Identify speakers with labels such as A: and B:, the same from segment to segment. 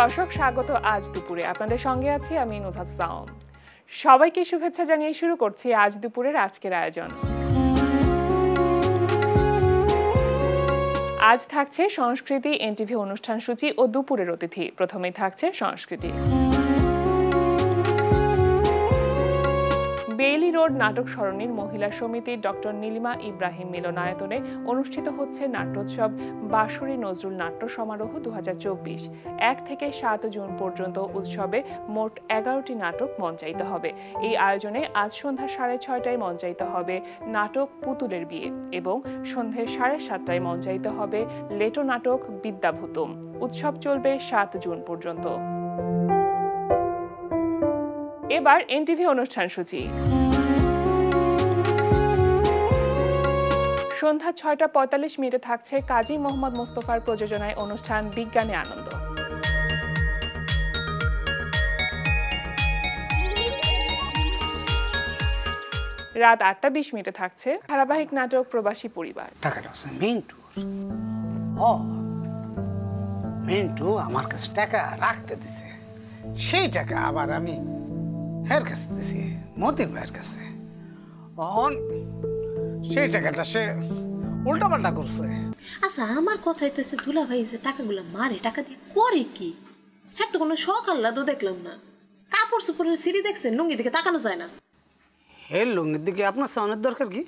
A: দর্শক স্বাগত আজ দুপুরে আপনাদের সঙ্গে আছি আমি নুজাত সাওম সবাইকে শুভেচ্ছা জানিয়ে শুরু করছি আজ দুপুরের আজকের আয়োজন আজ থাকছে সংস্কৃতি এনটিভি অনুষ্ঠান সূচি ও দুপুরের অতিথি প্রথমেই থাকছে সংস্কৃতি বেইলি রোড নাটক সরণির মহিলা সমিতির ডক্টর নীলিমা ইব্রাহিম মিলনায়তনে অনুষ্ঠিত হচ্ছে নাট্যোৎসব বাসুরি নজরুল নাট্য সমারোহ দু এক থেকে সাত জুন পর্যন্ত উৎসবে মোট এগারোটি নাটক মঞ্চায়িত হবে এই আয়োজনে আজ সন্ধ্যা সাড়ে ছয়টায় মঞ্চায়িত হবে নাটক পুতুলের বিয়ে এবং সন্ধ্যে সাড়ে সাতটায় মঞ্চায়িত হবে লেটো নাটক বিদ্যাভূতম উৎসব চলবে সাত জুন পর্যন্ত এবার এনটিভি অনুষ্ঠান সূচি সন্ধ্যা ছয়টা পঁয়তাল্লিশ মিনিটে থাকছে কাজী মোহাম্মদ মোস্তফার প্রযোজনায় অনুষ্ঠান বিজ্ঞানে আনন্দ রাত আটটা বিশ মিনিটে থাকছে ধারাবাহিক নাটক প্রবাসী পরিবার মিন্টু আমার কাছে টাকা রাখতে দিছে সেই টাকা আবার আমি হ্যার কাছে দিছি মতিন ভাইয়ের কাছে অন সেই টাকাটা সে উল্টাপাল্টা করছে আচ্ছা আমার কথা হইতেছে দুলা ভাই যে টাকাগুলো মারে টাকা দিয়ে করে কি হ্যাঁ তো কোনো শখ আহ্লাদও দেখলাম না কাপড় চোপড়ের সিঁড়ি দেখছেন লুঙ্গি দিকে তাকানো যায় না
B: হে লুঙ্গির দিকে আপনার সনের দরকার কি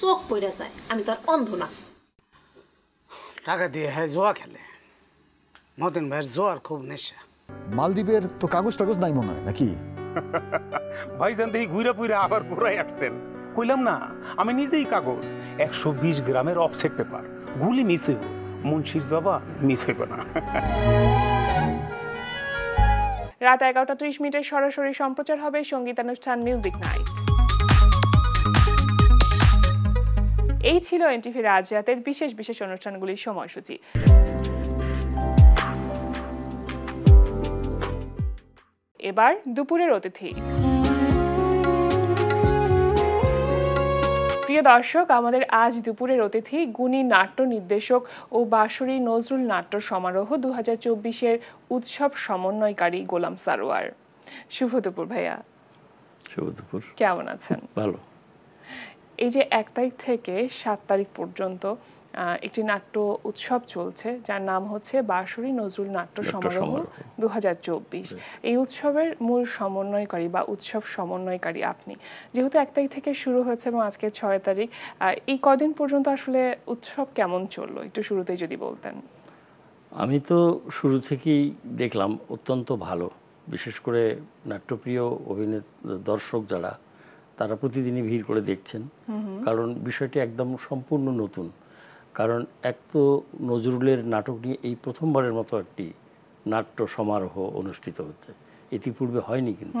A: চোখ পড়ে যায় আমি তো আর অন্ধ না টাকা দিয়ে হ্যাঁ জোয়া খেলে মতিন ভাইয়ের জোয়ার খুব নেশা মালদ্বীপের তো কাগজ টাগজ নাই মনে হয় নাকি
B: আবার ঘুরাই আসছেন কইলাম না আমি নিজেই কাগজ একশো বিশ গ্রামের অফসেট পেপার গুলি মিস হইব মুন্সির জবা মিস হইব না
A: রাত এগারোটা ত্রিশ মিনিটে সরাসরি সম্প্রচার হবে সঙ্গীতানুষ্ঠান মিউজিক নাইট এই ছিল এনটিভির আজ রাতের বিশেষ বিশেষ অনুষ্ঠানগুলির সময়সূচি এবার দুপুরের অতিথি প্রিয় দর্শক আমাদের আজ দুপুরের অতিথি গুণী নাট্য নির্দেশক ও বাঁশরী নজরুল নাট্য সমারোহ দু হাজার চব্বিশের উৎসব সমন্বয়কারী গোলাম সারোয়ার শুভ দুপুর ভাইয়া শুভ কেমন আছেন ভালো এই যে এক তারিখ থেকে সাত তারিখ পর্যন্ত একটি নাট্য উৎসব চলছে যার নাম হচ্ছে বাঁশরী নজরুল নাট্য সমারোহ দু এই উৎসবের মূল সমন্বয়কারী বা উৎসব সমন্বয়কারী আপনি যেহেতু এক তারিখ থেকে শুরু হয়েছে এবং আজকে ছয় তারিখ এই কদিন পর্যন্ত আসলে উৎসব কেমন চললো একটু শুরুতেই যদি বলতেন
B: আমি তো শুরু থেকেই দেখলাম অত্যন্ত ভালো বিশেষ করে নাট্যপ্রিয় অভিনেত দর্শক যারা তারা প্রতিদিনই ভিড় করে দেখছেন কারণ বিষয়টি একদম সম্পূর্ণ নতুন কারণ এক তো নজরুলের নাটক নিয়ে এই প্রথমবারের মতো একটি নাট্য সমারোহ অনুষ্ঠিত হচ্ছে ইতিপূর্বে হয়নি কিন্তু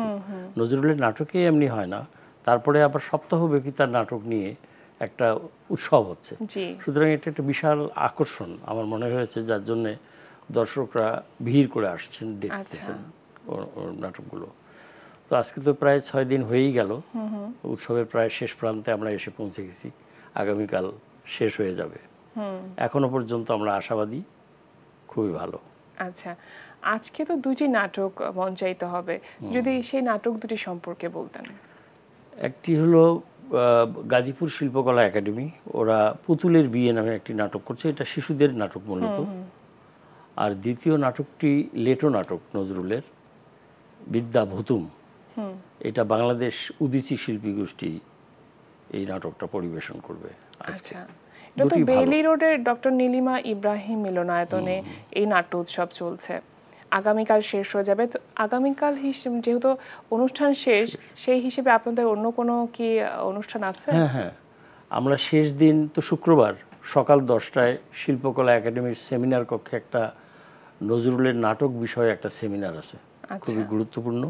B: নজরুলের নাটকে এমনি হয় না তারপরে আবার সপ্তাহব্যাপী তার নাটক নিয়ে একটা উৎসব হচ্ছে সুতরাং এটা একটা বিশাল আকর্ষণ আমার মনে হয়েছে যার জন্যে দর্শকরা ভিড় করে আসছেন দেখতেছেন আচ্ছা। নাটকগুলো তো আজকে তো প্রায় ছয় দিন হয়েই গেল উৎসবের প্রায় শেষ প্রান্তে আমরা এসে পৌঁছে গেছি আগামীকাল শেষ হয়ে যাবে এখনো পর্যন্ত আমরা আশাবাদী খুবই ভালো
A: আচ্ছা আজকে তো দুটি নাটক মঞ্চায়িত হবে যদি সেই নাটক দুটি সম্পর্কে বলতেন
B: একটি হলো গাজীপুর শিল্পকলা একাডেমি ওরা পুতুলের বিয়ে নামে একটি নাটক করছে এটা শিশুদের নাটক মূলত আর দ্বিতীয় নাটকটি লেটো নাটক নজরুলের বিদ্যা ভুতুম এটা বাংলাদেশ উদিচি শিল্পী গোষ্ঠী এই নাটকটা পরিবেশন করবে
A: আচ্ছা তো বেইলি রোডের ডক্টর নীলিমা ইব্রাহিম মিলনায়তনে এই নাট্য উৎসব চলছে আগামীকাল শেষ হয়ে যাবে তো আগামীকাল হিসেবে যেহেতু অনুষ্ঠান শেষ সেই হিসেবে আপনাদের অন্য কোনো কি অনুষ্ঠান আছে হ্যাঁ
B: হ্যাঁ আমরা শেষ দিন তো শুক্রবার সকাল দশটায় শিল্পকলা একাডেমির সেমিনার কক্ষে একটা নজরুলের নাটক বিষয়ে একটা সেমিনার আছে আচ্ছা। খুবই গুরুত্বপূর্ণ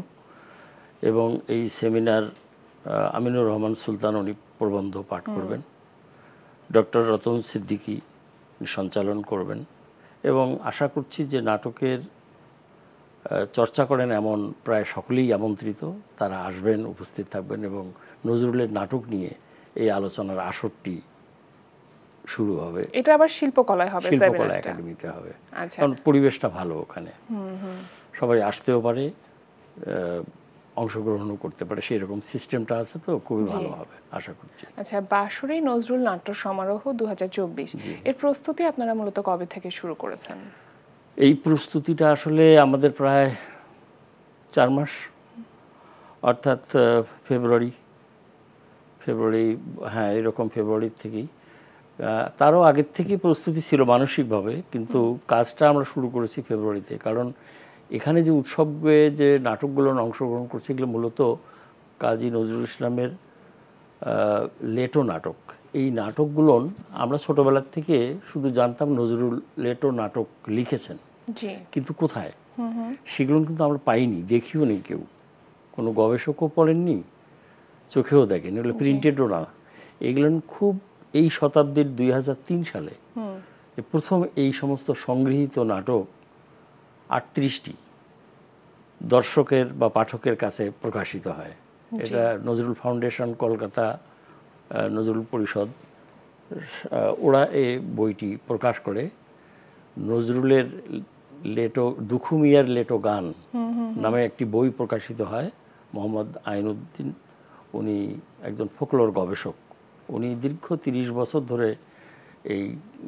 B: এবং এই সেমিনার আমিনুর রহমান সুলতান উনি প্রবন্ধ পাঠ করবেন ডক্টর রতন সিদ্দিকি সঞ্চালন করবেন এবং আশা করছি যে নাটকের চর্চা করেন এমন প্রায় সকলেই আমন্ত্রিত তারা আসবেন উপস্থিত থাকবেন এবং নজরুলের নাটক নিয়ে এই আলোচনার আসরটি শুরু হবে
A: এটা আবার শিল্পকলায় হবে শিল্পকলা একাডেমিতে হবে আচ্ছা। কারণ
B: পরিবেশটা ভালো ওখানে সবাই আসতেও পারে অংশগ্রহণও করতে পারে সেরকম সিস্টেমটা আছে তো খুবই ভালো হবে আশা
A: করছি আচ্ছা বাসুরি নজরুল নাট্য সমারোহ দু এর প্রস্তুতি আপনারা মূলত কবে থেকে শুরু করেছেন
B: এই প্রস্তুতিটা আসলে আমাদের প্রায় চার মাস অর্থাৎ ফেব্রুয়ারি ফেব্রুয়ারি হ্যাঁ এরকম ফেব্রুয়ারির থেকেই তারও আগের থেকেই প্রস্তুতি ছিল মানসিকভাবে কিন্তু কাজটা আমরা শুরু করেছি ফেব্রুয়ারিতে কারণ এখানে যে উৎসবে যে নাটকগুলো অংশগ্রহণ করছে এগুলো মূলত কাজী নজরুল ইসলামের লেটো নাটক এই নাটকগুলো আমরা ছোটবেলার থেকে শুধু জানতাম নজরুল লেটো নাটক লিখেছেন কিন্তু কোথায় সেগুলো কিন্তু আমরা পাইনি দেখিও নেই কেউ কোনো গবেষকও পড়েননি চোখেও দেখেন এগুলো প্রিন্টেডও না এগুলো খুব এই শতাব্দীর দুই সালে প্রথম এই সমস্ত সংগৃহীত নাটক আটত্রিশটি দর্শকের বা পাঠকের কাছে প্রকাশিত হয় এটা নজরুল ফাউন্ডেশন কলকাতা নজরুল পরিষদ ওরা এই বইটি প্রকাশ করে নজরুলের লেটো দুখু মিয়ার লেটো গান নামে একটি বই প্রকাশিত হয় মোহাম্মদ আইনুদ্দিন উনি একজন ফোকলোর গবেষক উনি দীর্ঘ তিরিশ বছর ধরে এই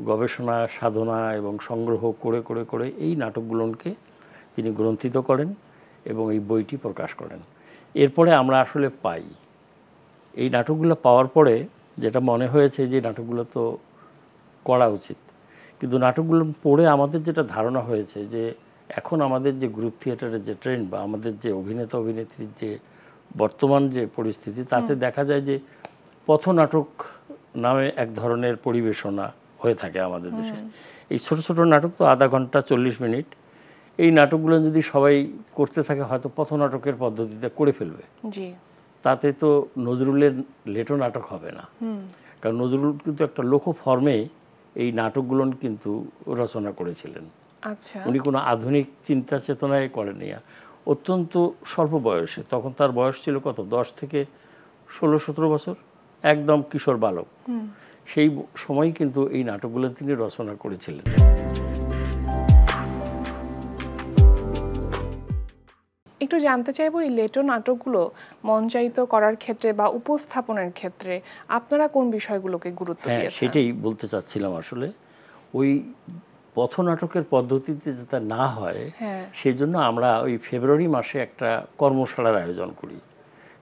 B: গবেষণা সাধনা এবং সংগ্রহ করে করে করে এই নাটকগুলোকে তিনি গ্রন্থিত করেন এবং এই বইটি প্রকাশ করেন এরপরে আমরা আসলে পাই এই নাটকগুলো পাওয়ার পরে যেটা মনে হয়েছে যে নাটকগুলো তো করা উচিত কিন্তু নাটকগুলো পড়ে আমাদের যেটা ধারণা হয়েছে যে এখন আমাদের যে গ্রুপ থিয়েটারের যে ট্রেন্ড বা আমাদের যে অভিনেতা অভিনেত্রীর যে বর্তমান যে পরিস্থিতি তাতে দেখা যায় যে পথনাটক নামে এক ধরনের পরিবেশনা হয়ে থাকে আমাদের দেশে এই ছোট ছোট নাটক তো আধা ঘন্টা চল্লিশ মিনিট এই নাটকগুলো যদি সবাই করতে থাকে হয়তো পথ নাটকের পদ্ধতিতে করে ফেলবে তাতে তো নজরুলের লেটো নাটক হবে না কারণ নজরুল কিন্তু একটা লোক ফর্মে এই নাটকগুলো কিন্তু রচনা করেছিলেন আচ্ছা উনি কোনো আধুনিক চিন্তা চেতনায় করেনি অত্যন্ত স্বল্প বয়সে তখন তার বয়স ছিল কত দশ থেকে ষোলো সতেরো বছর একদম কিশোর বালক সেই সময় কিন্তু এই নাটকগুলো তিনি রচনা করেছিলেন
A: একটু জানতে চাইবো এই লেটো নাটকগুলো মঞ্চায়িত করার ক্ষেত্রে বা উপস্থাপনের ক্ষেত্রে আপনারা কোন বিষয়গুলোকে গুরুত্ব হ্যাঁ, দিয়েছেন সেটাই
B: বলতে চাচ্ছিলাম আসলে ওই পথ নাটকের পদ্ধতিতে যাতে না হয় হ্যাঁ। সেজন্য আমরা ওই ফেব্রুয়ারি মাসে একটা কর্মশালার আয়োজন করি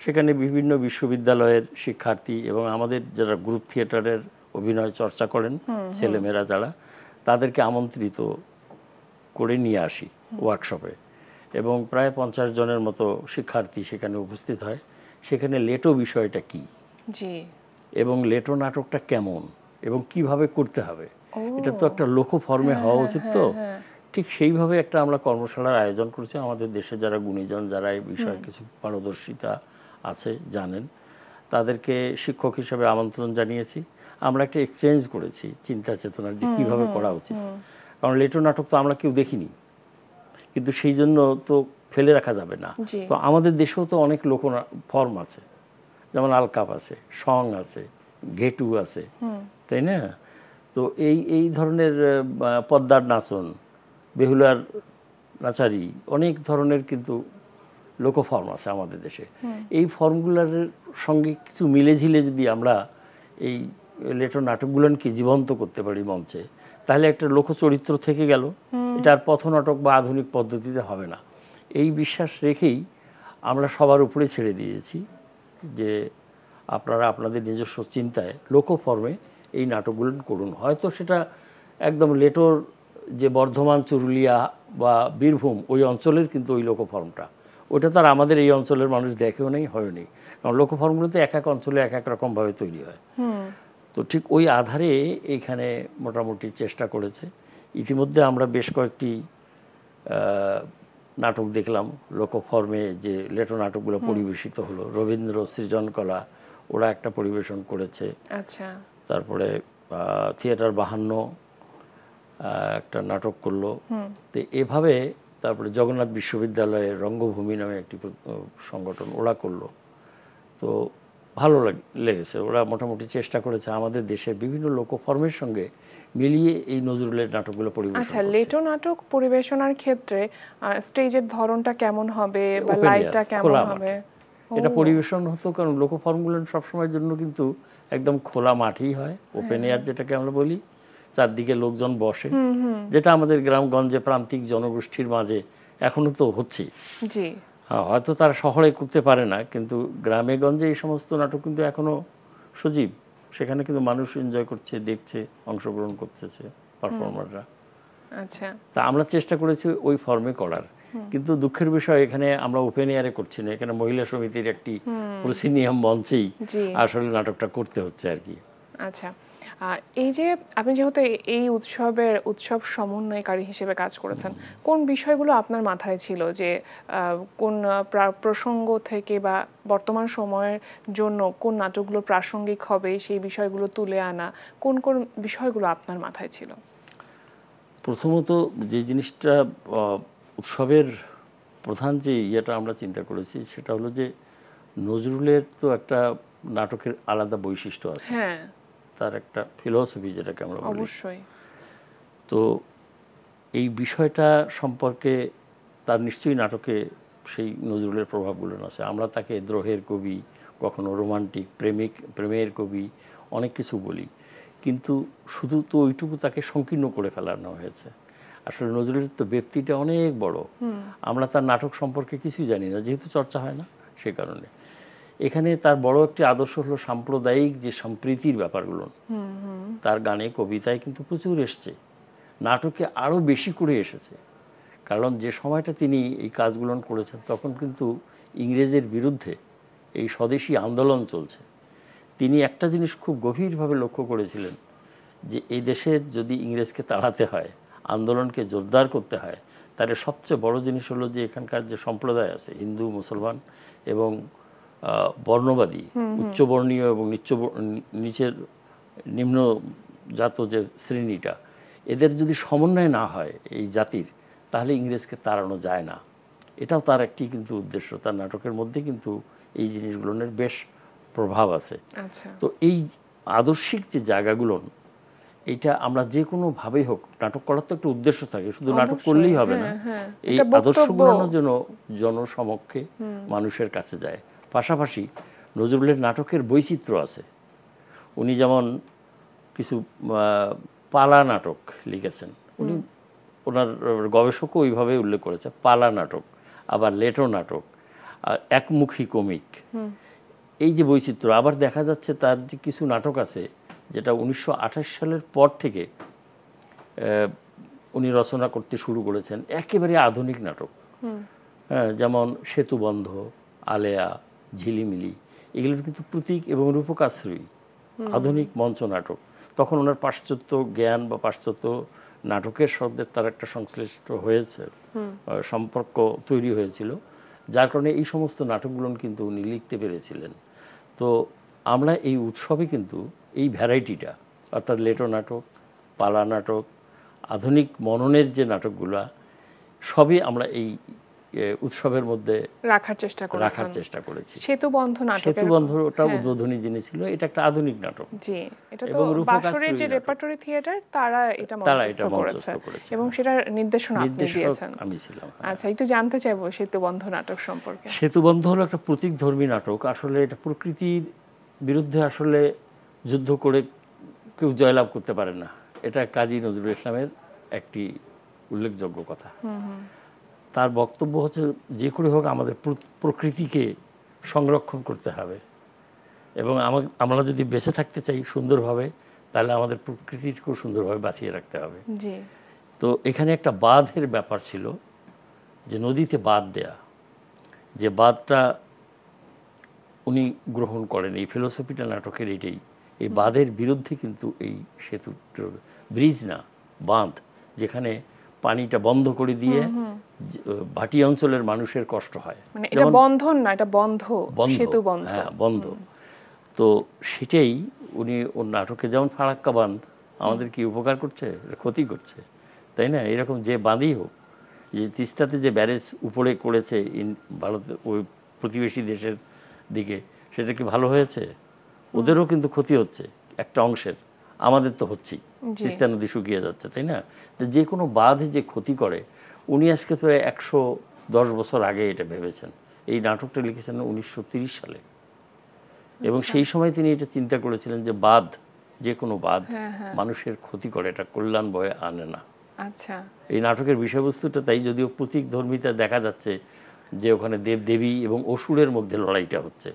B: সেখানে বিভিন্ন বিশ্ববিদ্যালয়ের শিক্ষার্থী এবং আমাদের যারা গ্রুপ থিয়েটারের অভিনয় চর্চা করেন ছেলেমেয়েরা যারা তাদেরকে আমন্ত্রিত করে নিয়ে আসি ওয়ার্কশপে এবং প্রায় পঞ্চাশ জনের মতো শিক্ষার্থী সেখানে উপস্থিত হয় সেখানে লেটো বিষয়টা কি এবং লেটো নাটকটা কেমন এবং কিভাবে করতে হবে এটা তো একটা লোক ফর্মে হ্যাঁ, হওয়া হ্যাঁ, উচিত হ্যাঁ, তো ঠিক সেইভাবে একটা আমরা কর্মশালার আয়োজন করছি আমাদের দেশে যারা গুণীজন যারা এই বিষয়ে কিছু পারদর্শিতা আছে জানেন তাদেরকে শিক্ষক হিসেবে আমন্ত্রণ জানিয়েছি আমরা একটা এক্সচেঞ্জ করেছি চিন্তা চেতনার যে কীভাবে করা উচিত কারণ লেটো নাটক তো আমরা কেউ দেখিনি কিন্তু সেই জন্য তো ফেলে রাখা যাবে না তো আমাদের দেশেও তো অনেক লোক ফর্ম আছে যেমন আলকাপ আছে সং আছে ঘেটু আছে তাই না তো এই এই ধরনের পদ্মার নাচন বেহুলার নাচারি অনেক ধরনের কিন্তু লোকফর্ম আছে আমাদের দেশে এই ফর্মগুলোর সঙ্গে কিছু মিলেঝিলে যদি আমরা এই লেটর নাটকগুলোকে জীবন্ত করতে পারি মঞ্চে তাহলে একটা লোকচরিত্র থেকে গেল এটা আর পথনাটক বা আধুনিক পদ্ধতিতে হবে না এই বিশ্বাস রেখেই আমরা সবার উপরে ছেড়ে দিয়েছি যে আপনারা আপনাদের নিজস্ব চিন্তায় লোকফর্মে এই নাটকগুলো করুন হয়তো সেটা একদম লেটোর যে বর্ধমান চুরুলিয়া বা বীরভূম ওই অঞ্চলের কিন্তু ওই লোকফর্মটা ওটা তো আর আমাদের এই অঞ্চলের মানুষ দেখেও নেই হয়নি কারণ লোকফর্মগুলো তো এক এক অঞ্চলে এক এক রকমভাবে তৈরি হয় তো ঠিক ওই আধারে এখানে মোটামুটি চেষ্টা করেছে ইতিমধ্যে আমরা বেশ কয়েকটি নাটক দেখলাম লোকফর্মে যে লেটো নাটকগুলো পরিবেশিত হলো রবীন্দ্র সৃজনকলা ওরা একটা পরিবেশন করেছে আচ্ছা তারপরে থিয়েটার বাহান্ন একটা নাটক করলো তো এভাবে তারপরে জগন্নাথ বিশ্ববিদ্যালয়ে রঙ্গভূমি নামে একটি সংগঠন ওরা করলো তো ভালো লেগেছে ওরা মোটামুটি চেষ্টা করেছে আমাদের দেশের বিভিন্ন লোকফর্মের সঙ্গে মিলিয়ে এই নজরুলের নাটকগুলো পরিবেশন আচ্ছা
A: লেটো নাটক পরিবেশনার ক্ষেত্রে স্টেজের ধরনটা কেমন হবে বা লাইটটা কেমন হবে এটা
B: পরিবেশন হতো কারণ লোকফর্মগুলো সবসময়ের জন্য কিন্তু একদম খোলা মাঠই হয় হ্যাঁ। ওপেন এয়ার যেটাকে আমরা বলি চারদিকে লোকজন বসে যেটা আমাদের গ্রামগঞ্জে প্রান্তিক জনগোষ্ঠীর মাঝে এখনো তো হচ্ছে হ্যাঁ, হয়তো তার শহরে করতে পারে না কিন্তু গ্রামে গঞ্জে এই সমস্ত নাটক কিন্তু এখনো সজীব সেখানে কিন্তু মানুষ এনজয় করছে দেখছে অংশগ্রহণ করতেছে পারফর্মাররা আচ্ছা। তা আমরা চেষ্টা করেছি ওই ফর্মে করার কিন্তু দুঃখের বিষয় এখানে আমরা ওপেন এয়ারে করছি না এখানে মহিলা সমিতির একটি প্রসিনিয়াম মঞ্চেই আসলে নাটকটা করতে হচ্ছে আর কি
A: আচ্ছা এই যে আপনি যেহেতু এই উৎসবের উৎসব সমন্বয়কারী হিসেবে কাজ করেছেন কোন বিষয়গুলো আপনার মাথায় ছিল যে কোন প্রসঙ্গ থেকে বা বর্তমান সময়ের জন্য কোন নাটকগুলো প্রাসঙ্গিক হবে সেই বিষয়গুলো তুলে আনা কোন কোন বিষয়গুলো আপনার মাথায় ছিল
B: প্রথমত যে জিনিসটা উৎসবের প্রধান যে ইয়েটা আমরা চিন্তা করেছি সেটা হলো যে নজরুলের তো একটা নাটকের আলাদা বৈশিষ্ট্য আছে হ্যাঁ তার একটা ফিলসফি যেটাকে আমরা বলি অবশ্যই তো এই বিষয়টা সম্পর্কে তার নিশ্চয়ই নাটকে সেই নজরুলের প্রভাবগুলো আছে আমরা তাকে দ্রোহের কবি কখনো রোমান্টিক প্রেমিক প্রেমের কবি অনেক কিছু বলি কিন্তু শুধু তো ওইটুকু তাকে সংকীর্ণ করে ফেলানো হয়েছে আসলে নজরুলের তো ব্যক্তিটা অনেক বড় আমরা তার নাটক সম্পর্কে কিছুই জানি না যেহেতু চর্চা হয় না সে কারণে এখানে তার বড় একটি আদর্শ হলো সাম্প্রদায়িক যে সম্প্রীতির ব্যাপারগুলো তার গানে কবিতায় কিন্তু প্রচুর এসছে নাটকে আরও বেশি করে এসেছে কারণ যে সময়টা তিনি এই কাজগুলো করেছেন তখন কিন্তু ইংরেজের বিরুদ্ধে এই স্বদেশি আন্দোলন চলছে তিনি একটা জিনিস খুব গভীরভাবে লক্ষ্য করেছিলেন যে এই দেশে যদি ইংরেজকে তাড়াতে হয় আন্দোলনকে জোরদার করতে হয় তাহলে সবচেয়ে বড় জিনিস হলো যে এখানকার যে সম্প্রদায় আছে হিন্দু মুসলমান এবং বর্ণবাদী উচ্চবর্ণীয় এবং নিচ্চ নিচের নিম্নজাত যে শ্রেণীটা এদের যদি সমন্বয় না হয় এই জাতির তাহলে ইংরেজকে তাড়ানো যায় না এটাও তার একটি কিন্তু উদ্দেশ্য তার নাটকের মধ্যে কিন্তু এই জিনিসগুলোর বেশ প্রভাব আছে আচ্ছা। তো এই আদর্শিক যে জায়গাগুলো এটা আমরা যে কোনোভাবেই হোক নাটক করার তো একটা উদ্দেশ্য থাকে শুধু নাটক করলেই হবে না হ্যাঁ, হ্যাঁ। এই আদর্শগুলো যেন জনসমক্ষে মানুষের কাছে যায় পাশাপাশি নজরুলের নাটকের বৈচিত্র্য আছে উনি যেমন কিছু পালা নাটক লিখেছেন উনি ওনার গবেষকও ওইভাবে উল্লেখ করেছে পালা নাটক আবার লেটো নাটক আর একমুখী কমিক এই যে বৈচিত্র্য আবার দেখা যাচ্ছে তার যে কিছু নাটক আছে যেটা উনিশশো সালের পর থেকে উনি রচনা করতে শুরু করেছেন একেবারে আধুনিক নাটক হ্যাঁ যেমন সেতুবন্ধ আলেয়া ঝিলিমিলি এগুলোর কিন্তু প্রতীক এবং রূপকাশ্রয়ী আধুনিক মঞ্চ নাটক তখন ওনার পাশ্চাত্য জ্ঞান বা পাশ্চাত্য নাটকের শব্দের তার একটা সংশ্লিষ্ট হয়েছে সম্পর্ক তৈরি হয়েছিল যার কারণে এই সমস্ত নাটকগুলো কিন্তু উনি লিখতে পেরেছিলেন তো আমরা এই উৎসবে কিন্তু এই ভ্যারাইটিটা অর্থাৎ লেটো নাটক পালা নাটক আধুনিক মননের যে নাটকগুলা সবই আমরা এই উৎসবের মধ্যে
A: রাখার চেষ্টা রাখার চেষ্টা করেছি সেতু বন্ধ নাটক সেতু বন্ধ
B: ওটা হ্যাঁ। উদ্বোধনী যিনি ছিল এটা একটা আধুনিক নাটক
A: জি এটা তো বাসরের যে রেপার্টরি থিয়েটার তারা এটা মঞ্চস্থ করেছে তারা এটা মঞ্চস্থ করেছে এবং হ্যাঁ। সেটা নির্দেশনা আপনি দিয়েছেন
B: আমি ছিলাম হ্যাঁ।
A: আচ্ছা একটু জানতে চাইবো সেতু বন্ধ নাটক সম্পর্কে
B: সেতু বন্ধ হলো একটা প্রতীক ধর্মী নাটক আসলে এটা প্রকৃতির বিরুদ্ধে আসলে যুদ্ধ করে কেউ জয়লাভ করতে পারে না এটা কাজী নজরুল ইসলামের একটি উল্লেখযোগ্য কথা হুম হুম তার বক্তব্য হচ্ছে যে করে হোক আমাদের প্রকৃতিকে সংরক্ষণ করতে হবে এবং আমরা যদি বেঁচে থাকতে চাই সুন্দরভাবে তাহলে আমাদের প্রকৃতিকেও সুন্দরভাবে বাঁচিয়ে রাখতে হবে তো এখানে একটা বাঁধের ব্যাপার ছিল যে নদীতে বাঁধ দেয়া যে বাঁধটা উনি গ্রহণ করেন এই ফিলোসফিটা নাটকের এটাই এই বাঁধের বিরুদ্ধে কিন্তু এই সেতু ব্রিজ না বাঁধ যেখানে পানিটা বন্ধ করে দিয়ে ভাটি অঞ্চলের মানুষের কষ্ট হয় মানে এটা
A: বন্ধন না এটা বন্ধ সেতু বন্ধ হ্যাঁ
B: বন্ধ তো সেটাই উনি ওর নাটকে যেমন ফারাক্কা বাঁধ আমাদের কি উপকার করছে ক্ষতি করছে তাই না এরকম যে বাঁধেই হোক যে তিস্তাতে যে ব্যারেজ উপরে করেছে ইন ভারতের ওই প্রতিবেশী দেশের দিকে সেটা কি ভালো হয়েছে ওদেরও কিন্তু ক্ষতি হচ্ছে একটা অংশের আমাদের তো হচ্ছেই তিস্তা নদী শুকিয়ে যাচ্ছে তাই না যে কোনো বাঁধ যে ক্ষতি করে উনি আজকে প্রায় একশো দশ বছর আগে এটা ভেবেছেন এই নাটকটা লিখেছেন উনিশশো সালে এবং আচ্ছা। সেই সময় তিনি এটা চিন্তা করেছিলেন যে বাঁধ যে কোনো বাঁধ হ্যাঁ, হ্যাঁ। মানুষের ক্ষতি করে এটা কল্যাণ বয়ে আনে না আচ্ছা এই নাটকের বিষয়বস্তুটা তাই যদিও প্রতীক ধর্মিতা দেখা যাচ্ছে যে ওখানে দেব দেবী এবং অসুরের মধ্যে লড়াইটা হচ্ছে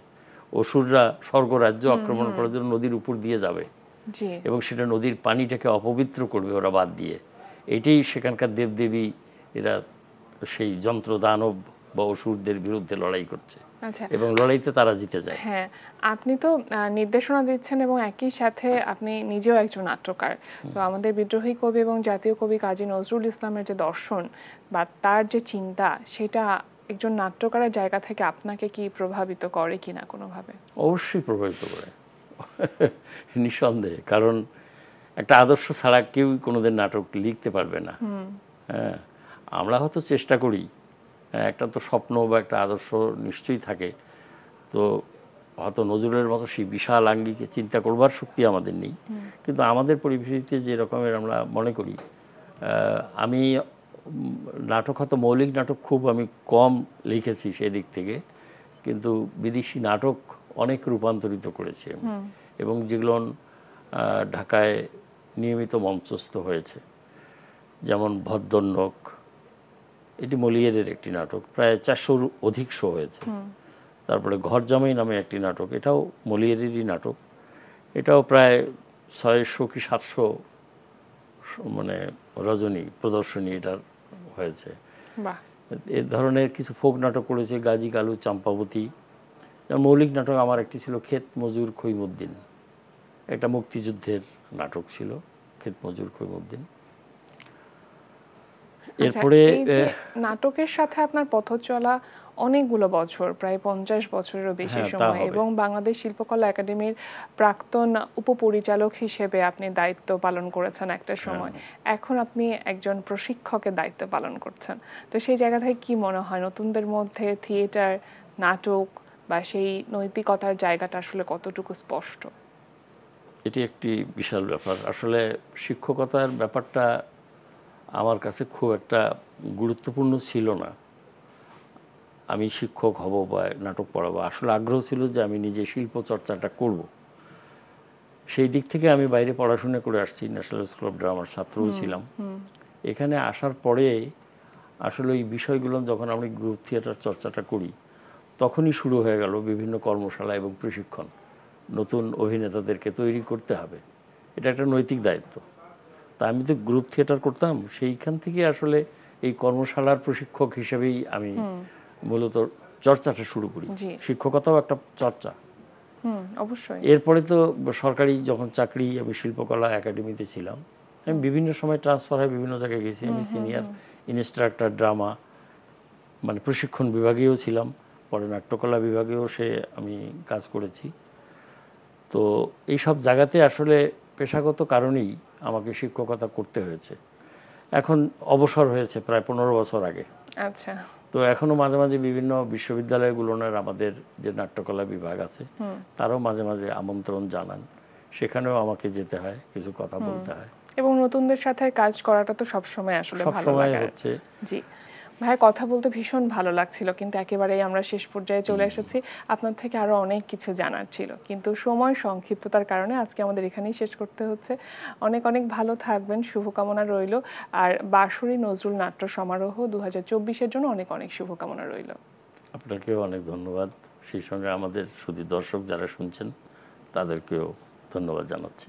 B: অসুররা স্বর্গরাজ্য আক্রমণ করার জন্য নদীর উপর দিয়ে যাবে এবং সেটা নদীর পানিটাকে অপবিত্র করবে ওরা বাদ দিয়ে এটাই সেখানকার দেবদেবী এরা সেই যন্ত্র দানব বা অসুরদের বিরুদ্ধে লড়াই করছে আচ্ছা। এবং লড়াইতে তারা জিতে যায়
A: হ্যাঁ আপনি তো নির্দেশনা দিচ্ছেন এবং একই সাথে আপনি নিজেও একজন নাট্যকার তো আমাদের বিদ্রোহী কবি এবং জাতীয় কবি কাজী নজরুল ইসলামের যে দর্শন বা তার যে চিন্তা সেটা একজন নাট্যকারের জায়গা থেকে আপনাকে কি প্রভাবিত করে কিনা কোনোভাবে
B: অবশ্যই প্রভাবিত করে নিঃসন্দেহে কারণ একটা আদর্শ ছাড়া কেউ কোনোদিন নাটক লিখতে পারবে না হ্যাঁ আমরা হয়তো চেষ্টা করি হ্যাঁ, একটা তো স্বপ্ন বা একটা আদর্শ নিশ্চয়ই থাকে তো হয়তো নজরুলের মতো সেই বিশাল আঙ্গিকে চিন্তা করবার শক্তি আমাদের নেই কিন্তু আমাদের পরিপ্রেক্ষিতে যে রকমের আমরা মনে করি আমি নাটক হয়তো মৌলিক নাটক খুব আমি কম লিখেছি সেই দিক থেকে কিন্তু বিদেশি নাটক অনেক রূপান্তরিত করেছে এবং যেগুলো ঢাকায় নিয়মিত মঞ্চস্থ হয়েছে যেমন ভদ্রন্নক এটি মলিয়ারের একটি নাটক প্রায় চারশোর অধিক শো হয়েছে তারপরে ঘর জামাই নামে একটি নাটক এটাও মলিয়ারেরই নাটক এটাও প্রায় ছয়শো কি সাতশো মানে রজনী প্রদর্শনী এটার হয়েছে এ ধরনের কিছু ফোক নাটক করেছে গাজী কালু চাম্পাবতী মৌলিক নাটক আমার একটি ছিল ক্ষেত মজুর খৈমুদ্দিন এটা মুক্তিযুদ্ধের নাটক ছিল ক্ষেত মজুর খৈমুদ্দিন আচ্ছা, এরপরে
A: নাটকের সাথে আপনার পথ চলা অনেকগুলো বছর প্রায় পঞ্চাশ বছরেরও বেশি হ্যাঁ, সময় এবং বাংলাদেশ শিল্পকলা একাডেমির প্রাক্তন উপপরিচালক হিসেবে আপনি দায়িত্ব পালন করেছেন একটা হ্যাঁ। সময় এখন আপনি একজন প্রশিক্ষকের দায়িত্ব পালন করছেন তো সেই জায়গা থেকে কি মনে হয় নতুনদের মধ্যে থিয়েটার নাটক বা সেই নৈতিকতার জায়গাটা আসলে কতটুকু স্পষ্ট
B: এটি একটি বিশাল ব্যাপার আসলে শিক্ষকতার ব্যাপারটা আমার কাছে খুব একটা গুরুত্বপূর্ণ ছিল না আমি শিক্ষক হব বা নাটক পড়াবো আসলে আগ্রহ ছিল যে আমি নিজে শিল্প চর্চাটা করব সেই দিক থেকে আমি বাইরে পড়াশোনা করে আসছি ন্যাশনাল স্কুল অফ ড্রামার ছাত্রও ছিলাম এখানে আসার পরে আসলে ওই বিষয়গুলো যখন আমি গ্রুপ থিয়েটার চর্চাটা করি তখনই শুরু হয়ে গেল বিভিন্ন কর্মশালা এবং প্রশিক্ষণ নতুন অভিনেতাদেরকে তৈরি করতে হবে এটা একটা নৈতিক দায়িত্ব তা আমি তো গ্রুপ থিয়েটার করতাম সেইখান থেকে আসলে এই কর্মশালার প্রশিক্ষক হিসেবেই আমি মূলত চর্চাটা শুরু করি শিক্ষকতাও একটা চর্চা অবশ্যই এরপরে তো সরকারি যখন চাকরি আমি শিল্পকলা একাডেমিতে ছিলাম আমি বিভিন্ন সময় ট্রান্সফার হয়ে বিভিন্ন জায়গায় গেছি আমি সিনিয়র ইনস্ট্রাক্টর ড্রামা মানে প্রশিক্ষণ বিভাগেও ছিলাম পরে নাট্যকলা বিভাগেও সে আমি কাজ করেছি তো এই সব জায়গাতে আসলে পেশাগত কারণেই আমাকে শিক্ষকতা করতে হয়েছে এখন অবসর হয়েছে প্রায় পনেরো বছর আগে আচ্ছা তো এখনও মাঝে মাঝে বিভিন্ন বিশ্ববিদ্যালয়গুলোর আমাদের যে নাট্যকলা বিভাগ আছে তারও মাঝে মাঝে আমন্ত্রণ জানান সেখানেও আমাকে যেতে হয় কিছু কথা বলতে হয়
A: এবং নতুনদের সাথে কাজ করাটা তো সবসময় আসলে সবসময় হচ্ছে জি ভাই কথা বলতে ভীষণ ভালো লাগছিল কিন্তু একেবারেই আমরা শেষ পর্যায়ে চলে এসেছি আপনার থেকে আরও অনেক কিছু জানার ছিল কিন্তু সময় সংক্ষিপ্ততার কারণে আজকে আমাদের এখানেই শেষ করতে হচ্ছে অনেক অনেক ভালো থাকবেন শুভকামনা রইল আর বাঁশরী নজরুল নাট্য সমারোহ দু হাজার জন্য অনেক অনেক শুভকামনা রইল আপনাকেও
B: অনেক ধন্যবাদ সেই সঙ্গে আমাদের শুধু দর্শক যারা শুনছেন তাদেরকেও ধন্যবাদ জানাচ্ছি